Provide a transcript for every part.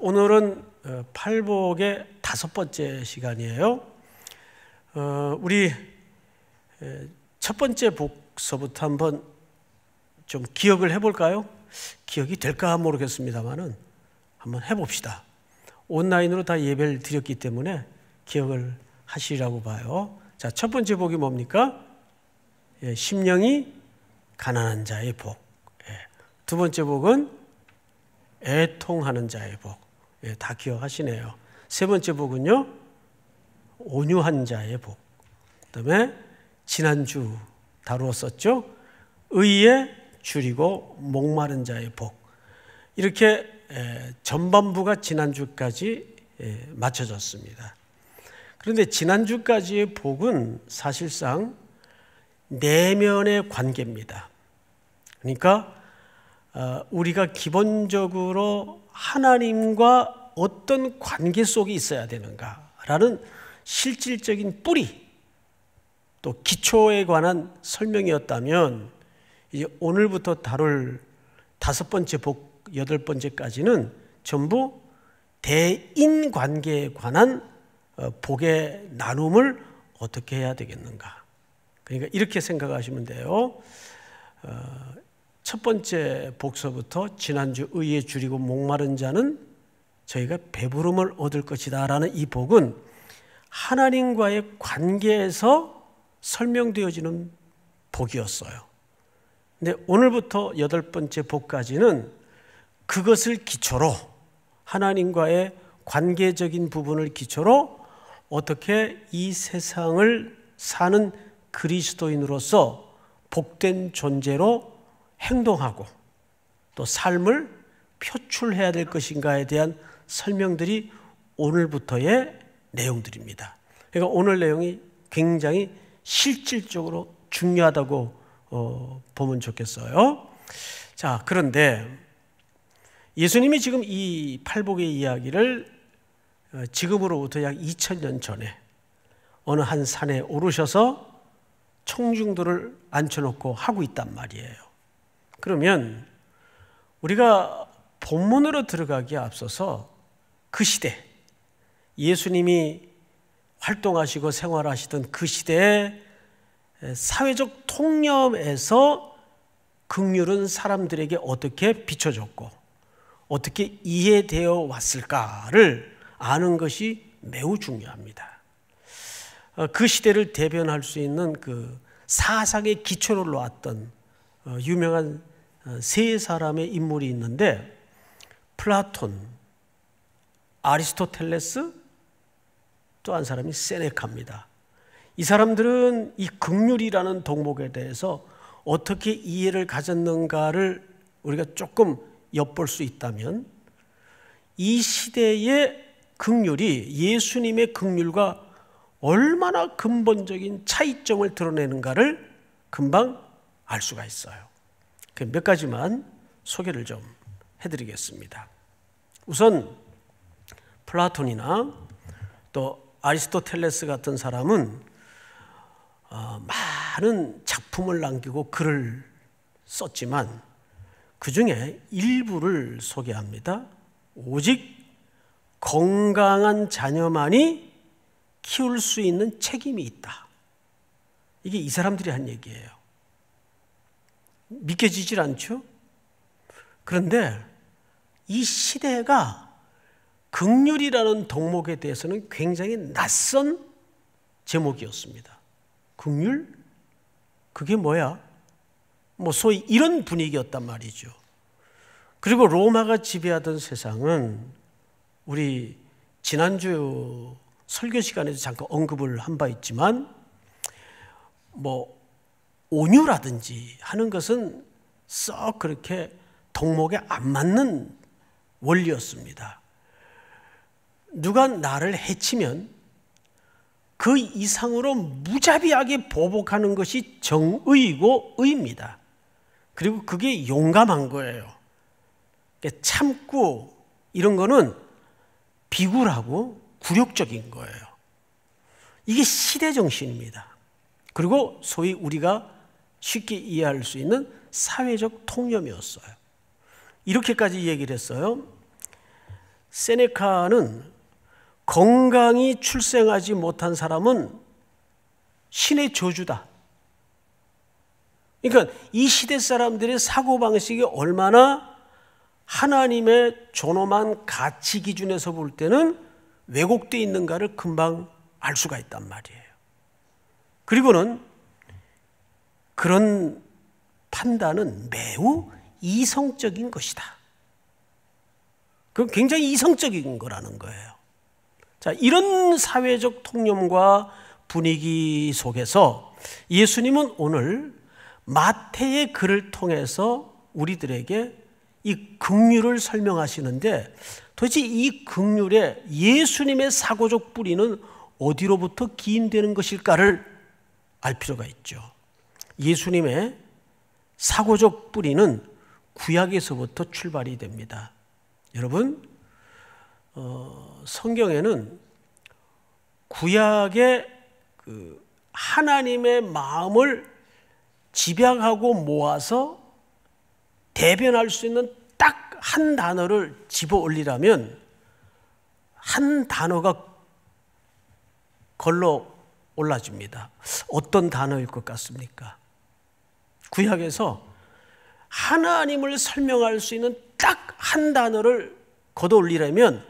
오늘은 어, 팔복의 다섯 번째 시간이에요. 어, 우리 첫 번째 복서부터 한번 좀 기억을 해볼까요? 기억이 될까 모르겠습니다만은 한번 해봅시다. 온라인으로 다 예배를 드렸기 때문에 기억을 하시라고 봐요. 자, 첫 번째 복이 뭡니까? 예, 심령이 가난한 자의 복. 예. 두 번째 복은 애통하는 자의 복. 예, 다 기억하시네요. 세 번째 복은요. 온유한 자의 복. 그다음에 지난주 다루었었죠. 의에 줄이고 목마른 자의 복. 이렇게 예, 전반부가 지난주까지 예, 맞춰졌습니다. 그런데 지난주까지의 복은 사실상 내면의 관계입니다. 그러니까 어, 우리가 기본적으로 하나님과 어떤 관계 속에 있어야 되는가라는 실질적인 뿌리 또 기초에 관한 설명이었다면 이제 오늘부터 다룰 다섯 번째 복 여덟 번째까지는 전부 대인 관계에 관한 어, 복의 나눔을 어떻게 해야 되겠는가. 그러니까 이렇게 생각하시면 돼요. 어, 첫 번째 복서부터 지난주 의에 줄이고 목마른 자는 저희가 배부름을 얻을 것이다 라는 이 복은 하나님과의 관계에서 설명되어지는 복이었어요. 근데 오늘부터 여덟 번째 복까지는 그것을 기초로 하나님과의 관계적인 부분을 기초로 어떻게 이 세상을 사는 그리스도인으로서 복된 존재로 행동하고 또 삶을 표출해야 될 것인가에 대한 설명들이 오늘부터의 내용들입니다. 그러니까 오늘 내용이 굉장히 실질적으로 중요하다고 어, 보면 좋겠어요. 자, 그런데 예수님이 지금 이 팔복의 이야기를 어, 지금으로부터 약 2000년 전에 어느 한 산에 오르셔서 청중들을 앉혀놓고 하고 있단 말이에요. 그러면 우리가 본문으로 들어가기에 앞서서 그 시대, 예수님이 활동하시고 생활하시던 그 시대의 사회적 통념에서 극률은 사람들에게 어떻게 비춰졌고 어떻게 이해되어 왔을까를 아는 것이 매우 중요합니다. 어, 그 시대를 대변할 수 있는 그 사상의 기초를 놓았던 어, 유명한 어, 세 사람의 인물이 있는데 플라톤, 아리스토텔레스, 또 한 사람이 세네카입니다. 이 사람들은 이 극률이라는 덕목에 대해서 어떻게 이해를 가졌는가를 우리가 조금 엿볼 수 있다면 이 시대의 극률이 예수님의 극률과 얼마나 근본적인 차이점을 드러내는가를 금방 알 수가 있어요. 그 몇 가지만 소개를 좀 해드리겠습니다. 우선 플라톤이나 또 아리스토텔레스 같은 사람은 어, 많은 작품을 남기고 글을 썼지만 그 중에 일부를 소개합니다. 오직 건강한 자녀만이 키울 수 있는 책임이 있다. 이게 이 사람들이 한 얘기예요. 믿겨지질 않죠? 그런데 이 시대가 극률이라는 덕목에 대해서는 굉장히 낯선 제목이었습니다. 극률? 그게 뭐야? 뭐 소위 이런 분위기였단 말이죠. 그리고 로마가 지배하던 세상은 우리 지난주 설교 시간에도 잠깐 언급을 한 바 있지만 뭐 온유라든지 하는 것은 썩 그렇게 덕목에 안 맞는 원리였습니다. 누가 나를 해치면 그 이상으로 무자비하게 보복하는 것이 정의이고 의입니다. 그리고 그게 용감한 거예요. 그러니까 참고 이런 거는 비굴하고 굴욕적인 거예요. 이게 시대 정신입니다. 그리고 소위 우리가 쉽게 이해할 수 있는 사회적 통념이었어요. 이렇게까지 얘기를 했어요. 세네카는 건강히 출생하지 못한 사람은 신의 저주다. 그러니까 이 시대 사람들의 사고방식이 얼마나 하나님의 존엄한 가치 기준에서 볼 때는 왜곡되어 있는가를 금방 알 수가 있단 말이에요. 그리고는 그런 판단은 매우 이성적인 것이다. 그건 굉장히 이성적인 거라는 거예요. 자, 이런 사회적 통념과 분위기 속에서 예수님은 오늘 마태의 글을 통해서 우리들에게 이 극률을 설명하시는데 도대체 이 극률의 예수님의 사고적 뿌리는 어디로부터 기인되는 것일까를 알 필요가 있죠. 예수님의 사고적 뿌리는 구약에서부터 출발이 됩니다. 여러분, 어, 성경에는 구약의 그 하나님의 마음을 집약하고 모아서 대변할 수 있는 딱 한 단어를 집어 올리라면 한 단어가 걸러 올라줍니다. 어떤 단어일 것 같습니까? 구약에서 하나님을 설명할 수 있는 딱 한 단어를 걷어올리려면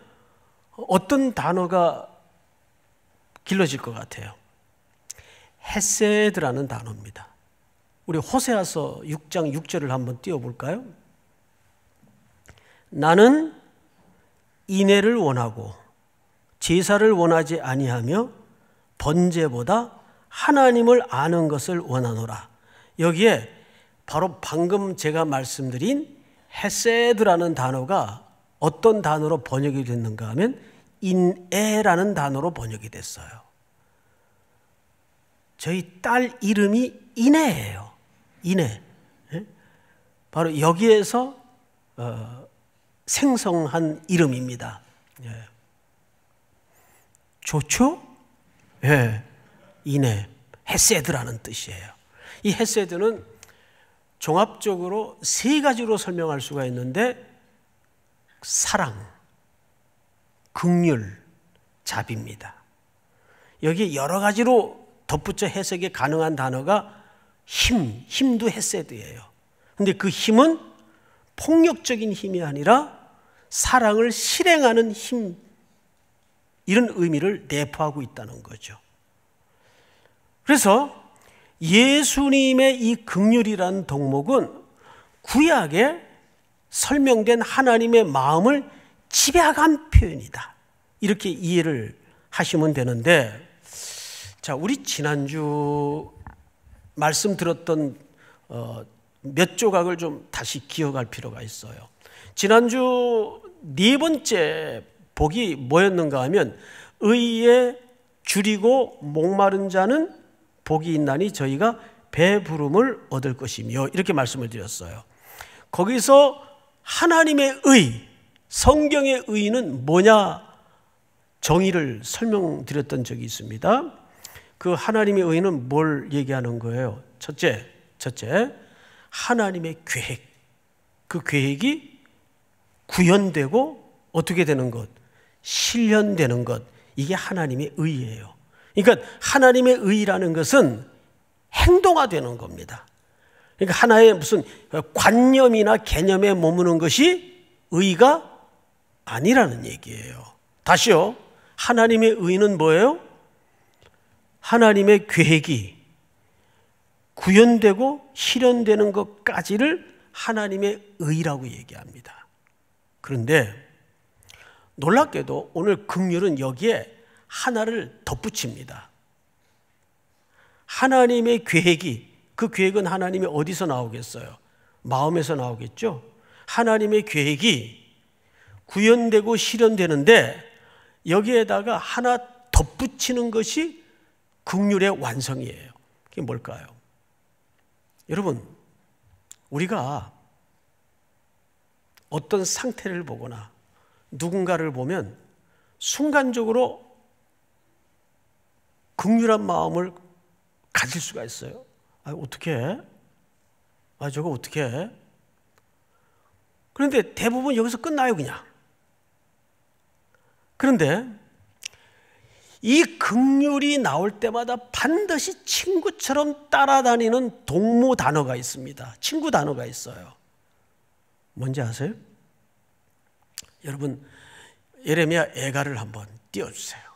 어떤 단어가 길러질 것 같아요. 헤세드라는 단어입니다. 우리 호세아서 6장 6절을 한번 띄워볼까요? 나는 인애를 원하고 제사를 원하지 아니하며 번제보다 하나님을 아는 것을 원하노라. 여기에 바로 방금 제가 말씀드린 헤세드라는 단어가 어떤 단어로 번역이 됐는가 하면 인애라는 단어로 번역이 됐어요. 저희 딸 이름이 인애예요. 인애. 예? 바로 여기에서 어, 생성한 이름입니다. 예. 좋죠? 예. 인애. 헤세드라는 뜻이에요. 이 헤세드는 종합적으로 세 가지로 설명할 수가 있는데 사랑, 극률, 자비입니다. 여기 여러 가지로 덧붙여 해석이 가능한 단어가 힘, 힘도 헤세드예요. 근데 그 힘은 폭력적인 힘이 아니라 사랑을 실행하는 힘, 이런 의미를 내포하고 있다는 거죠. 그래서 예수님의 이극률이란 덕목은 구약에 설명된 하나님의 마음을 집약한 표현이다. 이렇게 이해를 하시면 되는데, 자, 우리 지난주 말씀 드렸던 어, 몇 조각을 좀 다시 기억할 필요가 있어요. 지난주 네 번째 복이 뭐였는가 하면 의에 줄이고 목마른 자는 복이 있나니 저희가 배부름을 얻을 것이며 이렇게 말씀을 드렸어요. 거기서 하나님의 의, 성경의 의는 뭐냐 정의를 설명드렸던 적이 있습니다. 그 하나님의 의는 뭘 얘기하는 거예요? 첫째, 첫째, 하나님의 계획. 그 계획이 구현되고 어떻게 되는 것, 실현되는 것, 이게 하나님의 의예요. 그러니까 하나님의 의라는 것은 행동화되는 겁니다. 그러니까 하나의 무슨 관념이나 개념에 머무는 것이 의가 아니라는 얘기예요. 다시요. 하나님의 의는 뭐예요? 하나님의 계획이 구현되고 실현되는 것까지를 하나님의 의라고 얘기합니다. 그런데 놀랍게도 오늘 극률은 여기에 하나를 덧붙입니다. 하나님의 계획이 그 계획은 하나님이 어디서 나오겠어요? 마음에서 나오겠죠. 하나님의 계획이 구현되고 실현되는데 여기에다가 하나 덧붙이는 것이 극률의 완성이에요. 그게 뭘까요? 여러분, 우리가 어떤 상태를 보거나 누군가를 보면 순간적으로 극률한 마음을 가질 수가 있어요. 아, 어떻게 아, 저거 어떻게 그런데 대부분 여기서 끝나요, 그냥. 그런데 이 극률이 나올 때마다 반드시 친구처럼 따라다니는 동무 단어가 있습니다. 친구 단어가 있어요. 뭔지 아세요? 여러분, 예레미야 애가를 한번 띄워주세요.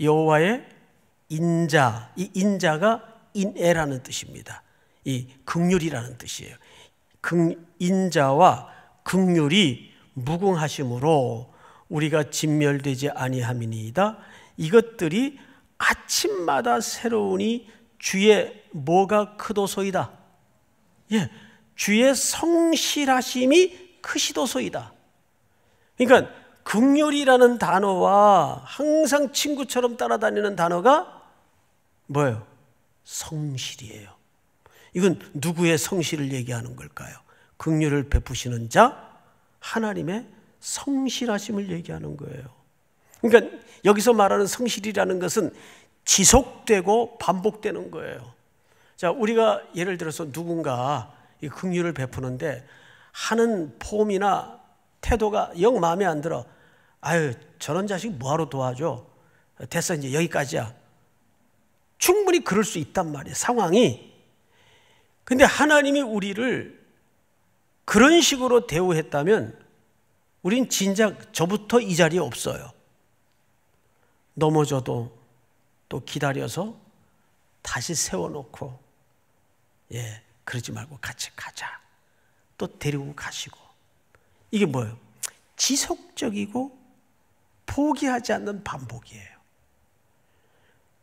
여호와의 인자, 이 인자가 인애라는 뜻입니다. 이 극률이라는 뜻이에요. 극, 인자와 극률이 무궁하심으로 우리가 진멸되지 아니함이니이다. 이것들이 아침마다 새로우니 주의 뭐가 크도소이다. 예, 주의 성실하심이 크시도소이다. 그러니까 극렬이라는 단어와 항상 친구처럼 따라다니는 단어가 뭐예요? 성실이에요. 이건 누구의 성실을 얘기하는 걸까요? 극렬을 베푸시는 자, 하나님의 성실하심을 얘기하는 거예요. 그러니까 여기서 말하는 성실이라는 것은 지속되고 반복되는 거예요. 자, 우리가 예를 들어서 누군가 이 극률을 베푸는데 하는 폼이나 태도가 영 마음에 안 들어. 아유 저런 자식 뭐하러 도와줘? 됐어 이제 여기까지야. 충분히 그럴 수 있단 말이에요 상황이. 근데 하나님이 우리를 그런 식으로 대우했다면 우린 진작 저부터 이 자리에 없어요. 넘어져도 또 기다려서 다시 세워놓고 예 그러지 말고 같이 가자. 또 데리고 가시고 이게 뭐예요? 지속적이고 포기하지 않는 반복이에요.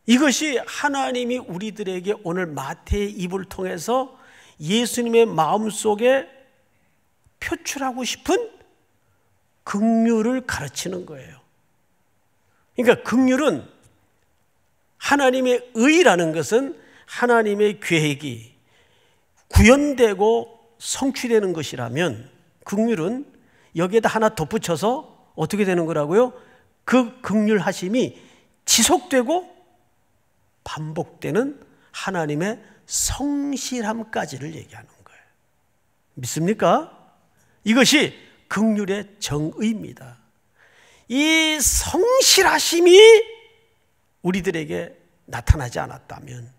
이것이 하나님이 우리들에게 오늘 마태의 입을 통해서 예수님의 마음속에 표출하고 싶은 극률을 가르치는 거예요. 그러니까 극률은 하나님의 의라는 것은 하나님의 계획이 구현되고 성취되는 것이라면 극률은 여기에다 하나 덧붙여서 어떻게 되는 거라고요? 그 극률하심이 지속되고 반복되는 하나님의 성실함까지를 얘기하는 거예요. 믿습니까? 이것이 극률의 정의입니다. 이 성실하심이 우리들에게 나타나지 않았다면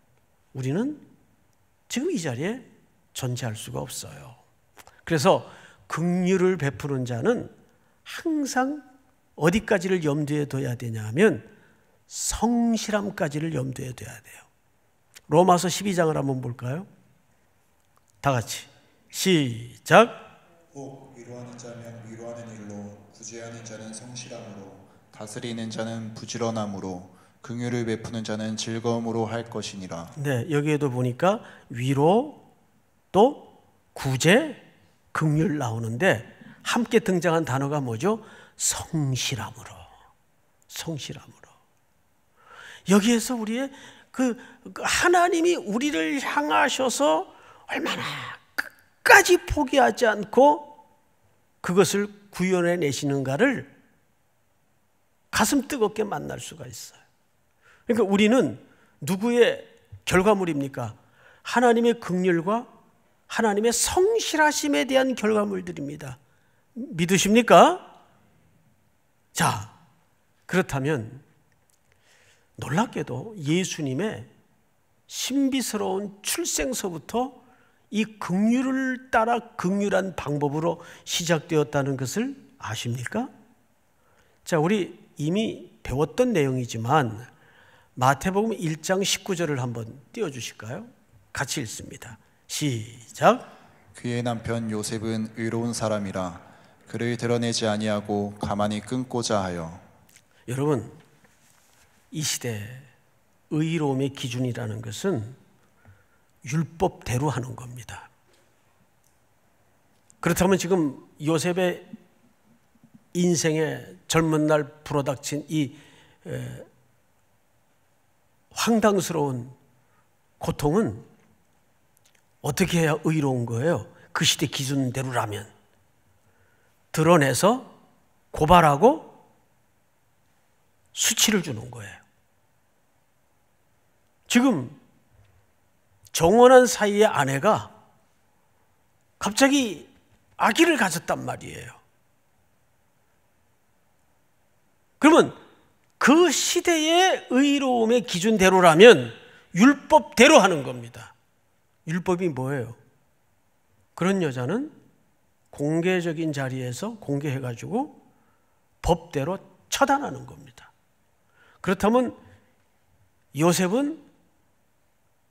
우리는 지금 이 자리에 존재할 수가 없어요. 그래서 극률을 베푸는 자는 항상 어디까지를 염두에 둬야 되냐 하면 성실함까지를 염두에 둬야 돼요. 로마서 12장을 한번 볼까요? 다 같이 시작. 혹 위로하는 자면 위로하는 일로 구제하는 자는 성실함으로 다스리는 자는 부지런함으로 긍휼을 베푸는 자는 즐거움으로 할 것이니라. 네, 여기에도 보니까 위로 또 구제 긍휼 나오는데 함께 등장한 단어가 뭐죠? 성실함으로 성실함으로 여기에서 우리의 그, 그 하나님이 우리를 향하셔서 얼마나 끝까지 포기하지 않고 그것을 구현해 내시는가를 가슴 뜨겁게 만날 수가 있어요. 그러니까 우리는 누구의 결과물입니까? 하나님의 극률과 하나님의 성실하심에 대한 결과물들입니다. 믿으십니까? 자, 그렇다면 놀랍게도 예수님의 신비스러운 출생서부터 이 극률을 따라 극률한 방법으로 시작되었다는 것을 아십니까? 자, 우리 이미 배웠던 내용이지만 마태복음 1장 19절을 한번 띄워 주실까요? 같이 읽습니다. 시작. 그의 남편 요셉은 의로운 사람이라 그를 드러내지 아니하고 가만히 끊고자 하여 여러분 이 시대 의로움의 기준이라는 것은 율법대로 하는 겁니다. 그렇다면 지금 요셉의 인생의 젊은 날 불어닥친 이 황당스러운 고통은 어떻게 해야 의로운 거예요? 그 시대 기준대로라면. 드러내서 고발하고 수치를 주는 거예요. 지금 정원한 사이의 아내가 갑자기 아기를 가졌단 말이에요. 그러면 그 시대의 의로움의 기준대로라면 율법대로 하는 겁니다. 율법이 뭐예요? 그런 여자는 공개적인 자리에서 공개해가지고 법대로 처단하는 겁니다. 그렇다면 요셉은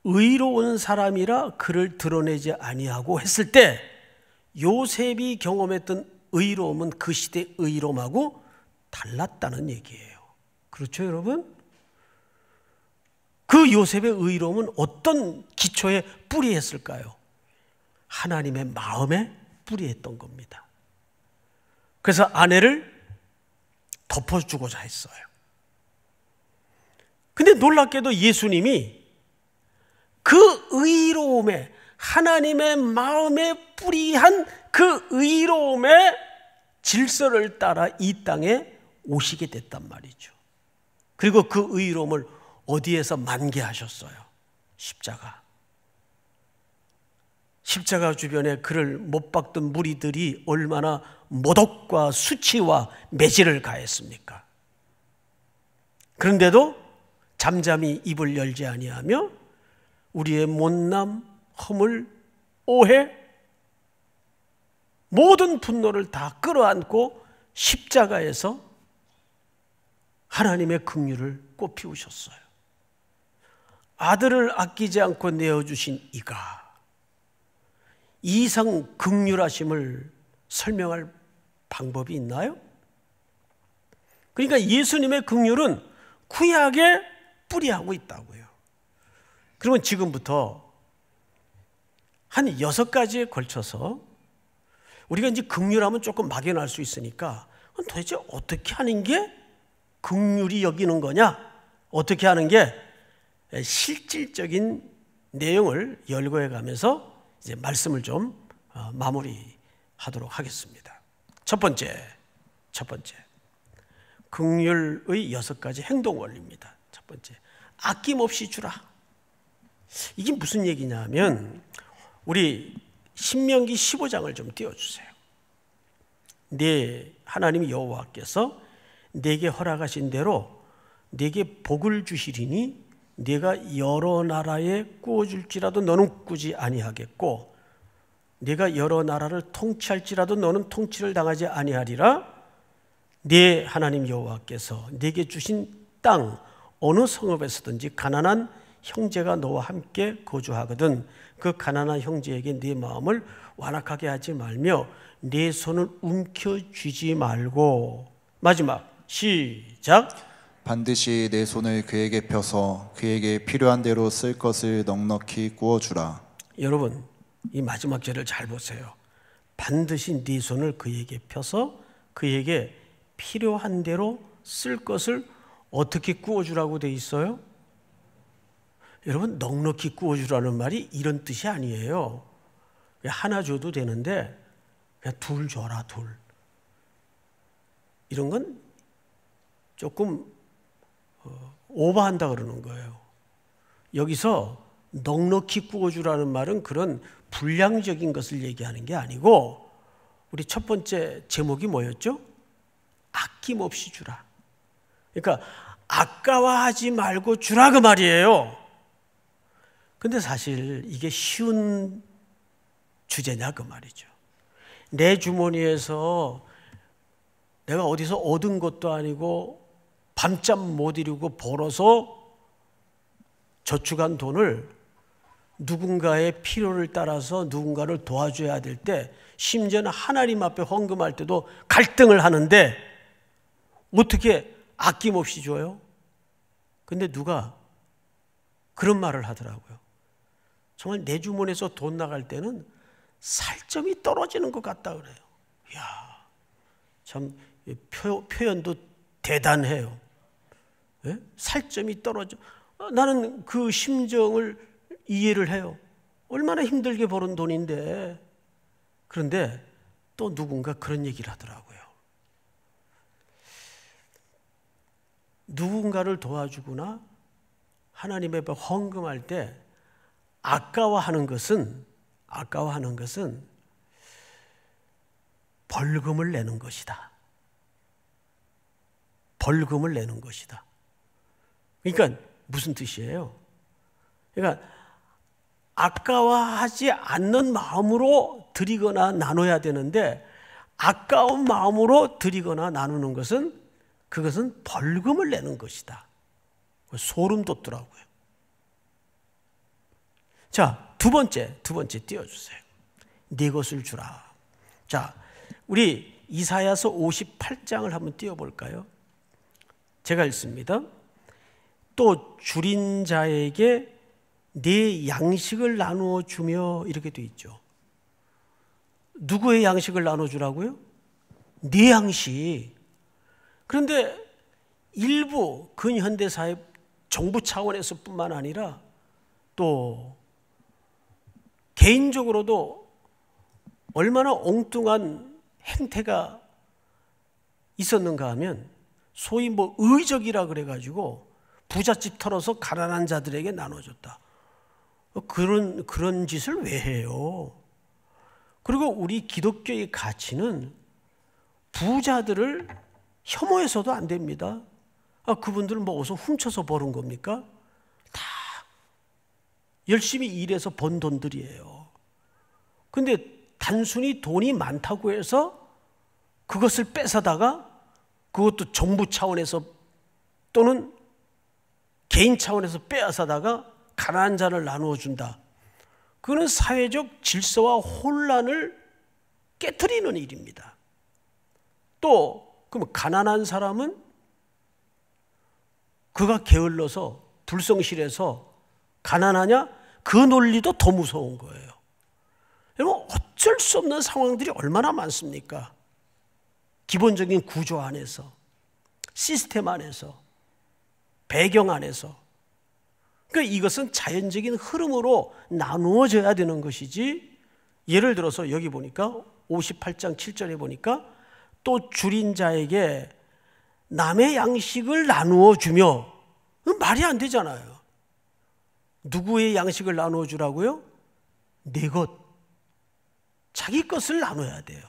의로운 사람이라 그를 드러내지 아니하고 했을 때 요셉이 경험했던 의로움은 그 시대의 로움하고 달랐다는 얘기예요. 그렇죠, 여러분? 그 요셉의 의로움은 어떤 기초에 뿌리했을까요? 하나님의 마음에 불이했던 겁니다. 그래서 아내를 덮어주고자 했어요. 근데 놀랍게도 예수님이 그 의로움에 하나님의 마음에 뿌리한 그 의로움의 질서를 따라 이 땅에 오시게 됐단 말이죠. 그리고 그 의로움을 어디에서 만개하셨어요? 십자가. 십자가 주변에 그를 못 박던 무리들이 얼마나 모독과 수치와 매질을 가했습니까? 그런데도 잠잠히 입을 열지 아니하며 우리의 못남, 허물, 오해 모든 분노를 다 끌어안고 십자가에서 하나님의 긍휼을 꽃피우셨어요. 아들을 아끼지 않고 내어 주신 이가 이성 극률하심을 설명할 방법이 있나요? 그러니까 예수님의 극률은 구약에 뿌리하고 있다고요. 그러면 지금부터 한 여섯 가지에 걸쳐서 우리가 이제 극률하면 조금 막연할 수 있으니까 도대체 어떻게 하는 게 극률이 여기는 거냐? 어떻게 하는 게 실질적인 내용을 열거해 가면서 이제 말씀을 좀 어, 마무리하도록 하겠습니다. 첫 번째, 첫 번째, 극률의 여섯 가지 행동 원리입니다. 첫 번째, 아낌없이 주라. 이게 무슨 얘기냐면 우리 신명기 15장을 좀 띄워주세요. 네 하나님 여호와께서 내게 허락하신 대로 내게 복을 주시리니 네가 여러 나라에 꾸어줄지라도 너는 꾸지 아니하겠고 네가 여러 나라를 통치할지라도 너는 통치를 당하지 아니하리라 네 하나님 여호와께서 네게 주신 땅 어느 성읍에서든지 가난한 형제가 너와 함께 거주하거든 그 가난한 형제에게 네 마음을 완악하게 하지 말며 네 손을 움켜쥐지 말고 마지막 시작 반드시 내 손을 그에게 펴서 그에게 필요한 대로 쓸 것을 넉넉히 구워 주라. 여러분, 이 마지막 절을 잘 보세요. 반드시 네 손을 그에게 펴서 그에게 필요한 대로 쓸 것을 어떻게 구워 주라고 돼 있어요? 여러분, 넉넉히 구워 주라는 말이 이런 뜻이 아니에요. 하나 줘도 되는데 그냥 둘 줘라, 둘. 이런 건 조금 오버한다 그러는 거예요. 여기서 넉넉히 꾸어주라는 말은 그런 불량적인 것을 얘기하는 게 아니고 우리 첫 번째 제목이 뭐였죠? 아낌없이 주라. 그러니까 아까워하지 말고 주라 그 말이에요. 근데 사실 이게 쉬운 주제냐 그 말이죠. 내 주머니에서 내가 어디서 얻은 것도 아니고 밤잠 못 이루고 벌어서 저축한 돈을 누군가의 필요를 따라서 누군가를 도와줘야 될 때 심지어는 하나님 앞에 헌금할 때도 갈등을 하는데 어떻게 아낌없이 줘요? 근데 누가 그런 말을 하더라고요. 정말 내주머에서돈 나갈 때는 살점이 떨어지는 것 같다 그래요. 이야, 참 표, 표현도 대단해요. 예? 살점이 떨어져. 어, 나는 그 심정을 이해를 해요. 얼마나 힘들게 벌은 돈인데. 그런데 또 누군가 그런 얘기를 하더라고요. 누군가를 도와주거나 하나님의 헌금할 때 아까워하는 것은 아까워하는 것은 벌금을 내는 것이다. 벌금을 내는 것이다. 그러니까 무슨 뜻이에요? 그러니까 아까워하지 않는 마음으로 드리거나 나눠야 되는데 아까운 마음으로 드리거나 나누는 것은 그것은 벌금을 내는 것이다. 소름 돋더라고요. 자, 두 번째, 두 번째 띄워주세요. 네 것을 주라. 자, 우리 이사야서 58장을 한번 띄워볼까요? 제가 읽습니다. 또 줄인 자에게 네 양식을 나누어 주며 이렇게 돼 있죠. 누구의 양식을 나눠 주라고요? 네 양식. 그런데 일부 근현대 사회 정부 차원에서뿐만 아니라 또 개인적으로도 얼마나 엉뚱한 행태가 있었는가 하면 소위 뭐 의적이라 그래가지고 부잣집 털어서 가난한 자들에게 나눠줬다. 그런, 그런 짓을 왜 해요? 그리고 우리 기독교의 가치는 부자들을 혐오해서도 안 됩니다. 아, 그분들은 뭐 어디서 훔쳐서 버는 겁니까? 다 열심히 일해서 번 돈들이에요. 근데 단순히 돈이 많다고 해서 그것을 뺏어다가 그것도 정부 차원에서 또는 개인 차원에서 빼앗아다가 가난한 자를 나누어 준다. 그는 사회적 질서와 혼란을 깨뜨리는 일입니다. 또 그럼 가난한 사람은 그가 게을러서 불성실해서 가난하냐? 그 논리도 더 무서운 거예요. 여러분 어쩔 수 없는 상황들이 얼마나 많습니까? 기본적인 구조 안에서 시스템 안에서 배경 안에서. 그러니까 이것은 자연적인 흐름으로 나누어져야 되는 것이지 예를 들어서 여기 보니까 58장 7절에 보니까 또 줄인 자에게 남의 양식을 나누어 주며 음, 말이 안 되잖아요. 누구의 양식을 나누어 주라고요? 내 것. 자기 것을 나눠야 돼요.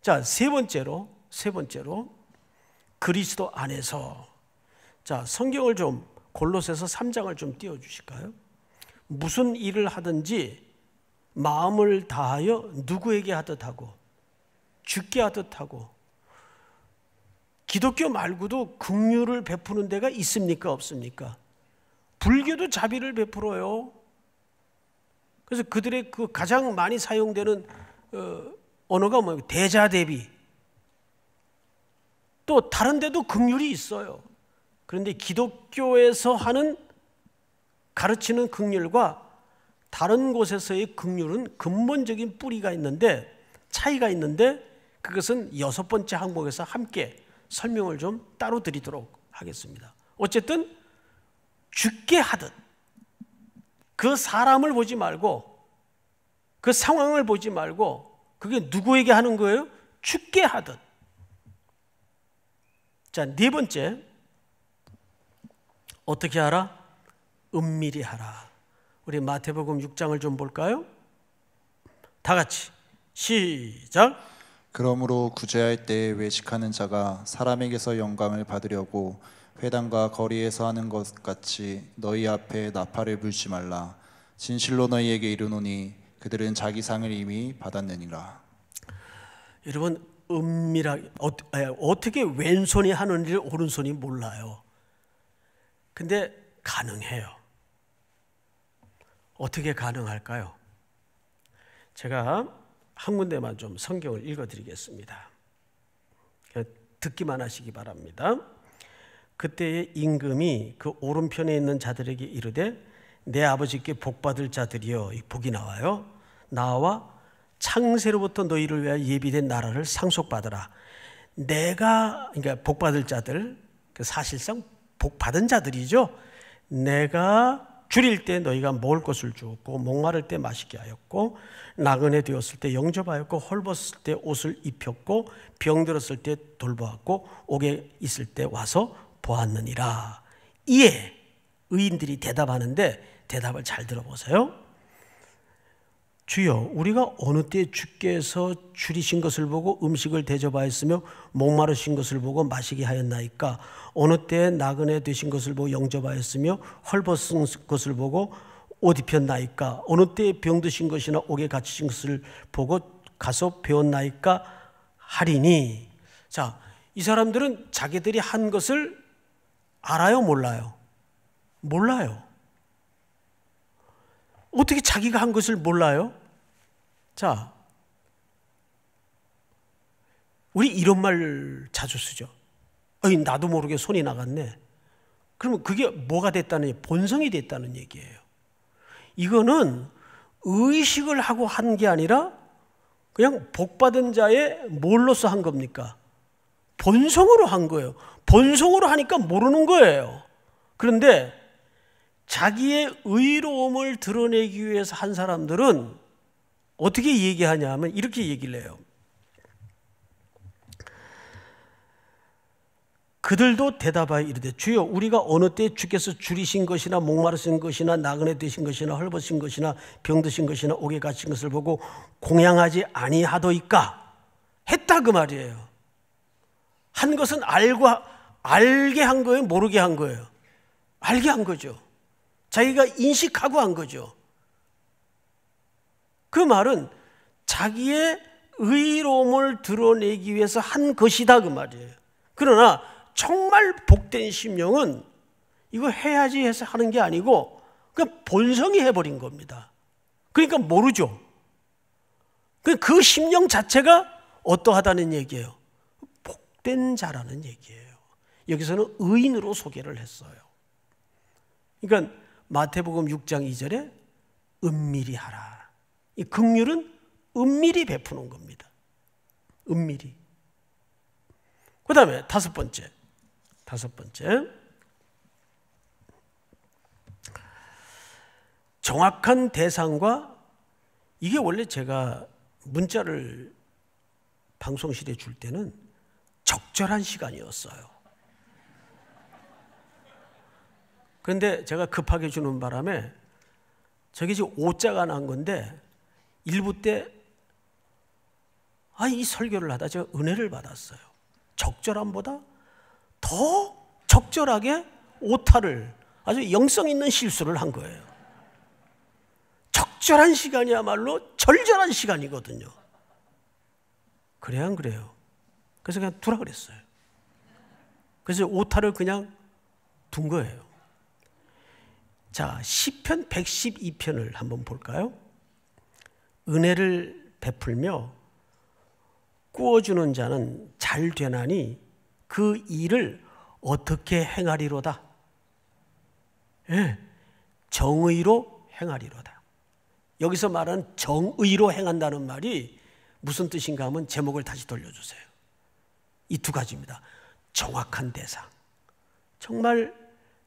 자, 세 번째로, 세 번째로 그리스도 안에서 자 성경을 좀 골로새서 3장을 좀 띄워 주실까요? 무슨 일을 하든지 마음을 다하여 누구에게 하듯 하고 죽게 하듯 하고 기독교 말고도 긍휼을 베푸는 데가 있습니까 없습니까? 불교도 자비를 베풀어요. 그래서 그들의 그 가장 많이 사용되는 어, 언어가 뭐예요? 대자대비. 또 다른 데도 극률이 있어요. 그런데 기독교에서 하는 가르치는 극률과 다른 곳에서의 극률은 근본적인 뿌리가 있는데 차이가 있는데 그것은 여섯 번째 항목에서 함께 설명을 좀 따로 드리도록 하겠습니다. 어쨌든 죽게 하듯 그 사람을 보지 말고 그 상황을 보지 말고 그게 누구에게 하는 거예요? 죽게 하듯 자, 네 번째. 어떻게 하라? 은밀히 하라. 우리 마태복음 6장을 좀 볼까요? 다 같이 시작. 그러므로 구제할 때 외식하는 자가 사람에게서 영광을 받으려고 회당과 거리에서 하는 것 같이 너희 앞에 나팔을 불지 말라. 진실로 너희에게 이르노니 그들은 자기 상을 이미 받았느니라. 여러분 은밀하게 어, 떻게 왼손이 하는 일을 오른손이 몰라요. 근데 가능해요. 어떻게 가능할까요? 제가 한 군데만 좀 성경을 읽어드리겠습니다. 그 듣기만 하시기 바랍니다. 그때의 임금이 그 오른편에 있는 자들에게 이르되 내 아버지께 복받을 자들이여 복이 나와요. 나와 창세로부터 너희를 위하여 예비된 나라를 상속받으라. 내가 그러니까 복 받을 자들 그 사실상 복 받은 자들이죠. 내가 줄일 때 너희가 먹을 것을 주었고 목마를 때 마시게 하였고 나그네 되었을 때 영접하였고 헐벗을 때 옷을 입혔고 병들었을 때 돌보았고 옥에 있을 때 와서 보았느니라. 이에 의인들이 대답하는데 대답을 잘 들어보세요. 주여 우리가 어느 때 주께서 줄이신 것을 보고 음식을 대접하였으며 목마르신 것을 보고 마시게 하였나이까 어느 때 나그네 되신 것을 보고 영접하였으며 헐벗은 것을 보고 옷 입혔나이까 어느 때 병드신 것이나 옥에 갇히신 것을 보고 가서 배웠나이까 하리니 자 이 사람들은 자기들이 한 것을 알아요 몰라요 몰라요 어떻게 자기가 한 것을 몰라요? 자, 우리 이런 말 자주 쓰죠. 어이, 나도 모르게 손이 나갔네. 그러면 그게 뭐가 됐다는 본성이 됐다는 얘기예요. 이거는 의식을 하고 한 게 아니라 그냥 복받은 자의 뭘로서 한 겁니까? 본성으로 한 거예요. 본성으로 하니까 모르는 거예요. 그런데 자기의 의로움을 드러내기 위해서 한 사람들은 어떻게 얘기하냐 하면 이렇게 얘기를 해요. 그들도 대답하여 이르되 주여 우리가 어느 때 주께서 줄이신 것이나 목마르신 것이나 나그네 되신 것이나 헐벗은 것이나 병드신 것이나 옥에 갇힌 것을 보고 공양하지 아니하도이까 했다 그 말이에요. 한 것은 알고 알게 한 거예요, 모르게 한 거예요. 알게 한 거죠. 자기가 인식하고 한 거죠. 그 말은 자기의 의로움을 드러내기 위해서 한 것이다 그 말이에요. 그러나 정말 복된 심령은 이거 해야지 해서 하는 게 아니고 그 본성이 해버린 겁니다. 그러니까 모르죠. 그, 그 심령 자체가 어떠하다는 얘기예요. 복된 자라는 얘기예요. 여기서는 의인으로 소개를 했어요. 그러니까 마태복음 6장 2절에 은밀히 하라. 이긍률은 은밀히 베푸는 겁니다. 은밀히. 그 다음에 다섯 번째. 다섯 번째. 정확한 대상과 이게 원래 제가 문자를 방송실에 줄 때는 적절한 시간이었어요. 그런데 제가 급하게 주는 바람에 저게 지금 오자가 난 건데 일부 때 아, 이 설교를 하다 제가 은혜를 받았어요. 적절함보다 더 적절하게 오타를 아주 영성 있는 실수를 한 거예요. 적절한 시간이야말로 절절한 시간이거든요. 그래야 안 그래요. 그래서 그냥 두라 그랬어요. 그래서 오타를 그냥 둔 거예요. 자, 1 0편 112편을 한번 볼까요? 은혜를 베풀며 꾸어주는 자는 잘 되나니 그 일을 어떻게 행하리로다. 예, 정의로 행하리로다. 여기서 말하는 정의로 행한다는 말이 무슨 뜻인가 하면 제목을 다시 돌려주세요. 이 두 가지입니다. 정확한 대상. 정말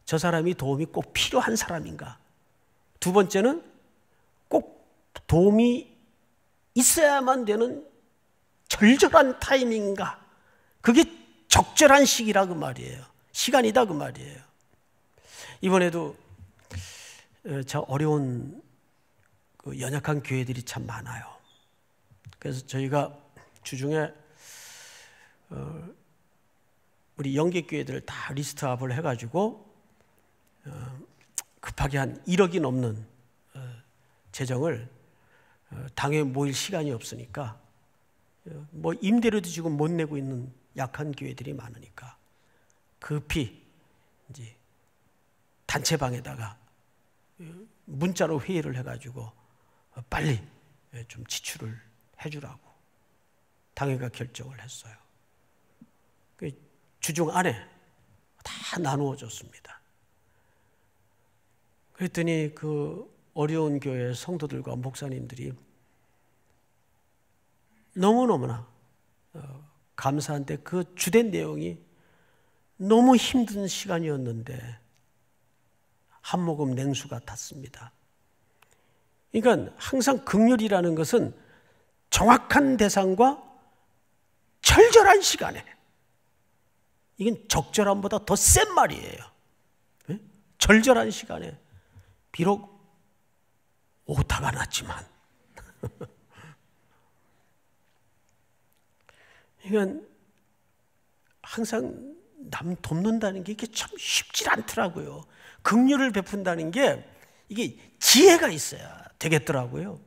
저 사람이 도움이 꼭 필요한 사람인가? 두 번째는 도움이 있어야만 되는 절절한 타이밍인가? 그게 적절한 시기라 그 말이에요. 시간이다 그 말이에요. 이번에도 어, 저 어려운 그 연약한 교회들이 참 많아요. 그래서 저희가 주중에 어, 우리 연계교회들을 다 리스트업을 해가지고 어, 급하게 한 1억이 넘는 재정을 어, 당에 모일 시간이 없으니까 어, 뭐 임대료도 지금 못 내고 있는 약한 교회들이 많으니까 급히 이제 단체방에다가 어, 문자로 회의를 해가지고 빨리 좀 지출을 해주라고 당회가 결정을 했어요. 그 주중 안에 다 나누어졌습니다. 그랬더니 그 어려운 교회 성도들과 목사님들이 너무너무나 어, 감사한데 그 주된 내용이 너무 힘든 시간이었는데 한 모금 냉수 같았습니다. 그러니까 항상 극률이라는 것은 정확한 대상과 절절한 시간에 이건 적절함보다 더 센 말이에요. 예? 절절한 시간에 비록 오타가 났지만 이건 항상 남 돕는다는 게 이게 참 쉽지 않더라고요. 긍휼을 베푼다는 게 이게 지혜가 있어야 되겠더라고요.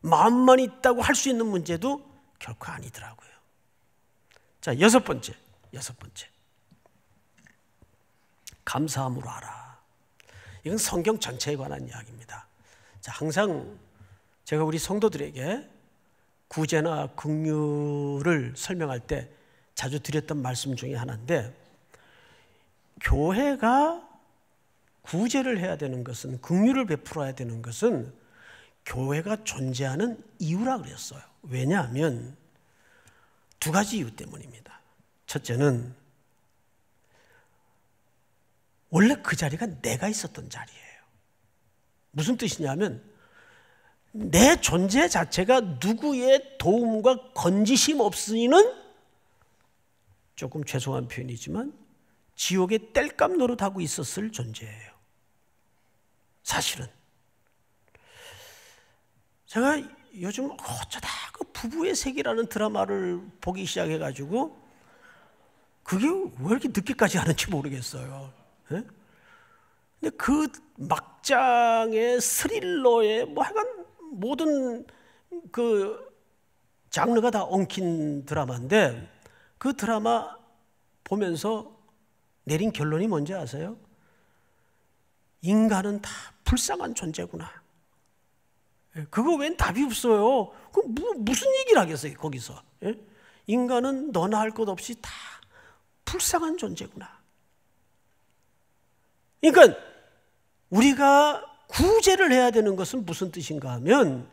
마음만 있다고 할 수 있는 문제도 결코 아니더라고요. 자, 여섯 번째. 여섯 번째. 감사함으로 알아. 이건 성경 전체에 관한 이야기입니다. 자, 항상 제가 우리 성도들에게 구제나 긍휼을 설명할 때 자주 드렸던 말씀 중에 하나인데 교회가 구제를 해야 되는 것은 긍휼을 베풀어야 되는 것은 교회가 존재하는 이유라 그랬어요. 왜냐하면 두 가지 이유 때문입니다. 첫째는 원래 그 자리가 내가 있었던 자리예요. 무슨 뜻이냐면 내 존재 자체가 누구의 도움과 건지심 없으니는 조금 죄송한 표현이지만 지옥의 땔감 노릇하고 있었을 존재예요. 사실은. 제가 요즘 어쩌다 그 부부의 세계라는 드라마를 보기 시작해가지고 그게 왜 이렇게 늦게까지 하는지 모르겠어요. 예? 근데 그 막장의 스릴러에 뭐 하여간 모든 그 장르가 다 엉킨 드라마인데 그 드라마 보면서 내린 결론이 뭔지 아세요? 인간은 다 불쌍한 존재구나. 예, 그거 웬 답이 없어요. 그 무슨 얘기를 하겠어요, 거기서. 예? 인간은 너나 할 것 없이 다 불쌍한 존재구나. 그러니까 우리가 구제를 해야 되는 것은 무슨 뜻인가 하면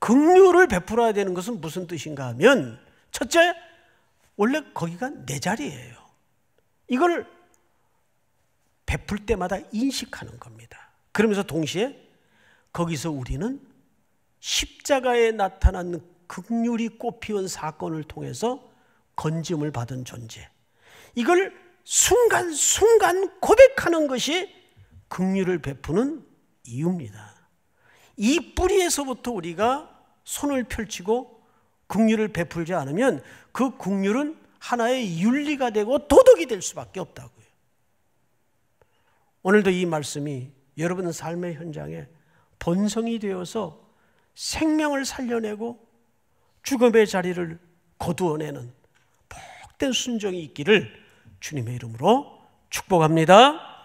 긍휼을 베풀어야 되는 것은 무슨 뜻인가 하면 첫째 원래 거기가 내 자리예요. 이걸 베풀 때마다 인식하는 겁니다. 그러면서 동시에 거기서 우리는 십자가에 나타난 극률이 꽃피운 사건을 통해서 건짐을 받은 존재. 이걸 순간순간 고백하는 것이 극률을 베푸는 이유입니다. 이 뿌리에서부터 우리가 손을 펼치고 국률을 베풀지 않으면 그 국률은 하나의 윤리가 되고 도덕이 될 수밖에 없다고요. 오늘도 이 말씀이 여러분 삶의 현장에 본성이 되어서 생명을 살려내고 죽음의 자리를 거두어내는 복된 순종이 있기를 주님의 이름으로 축복합니다.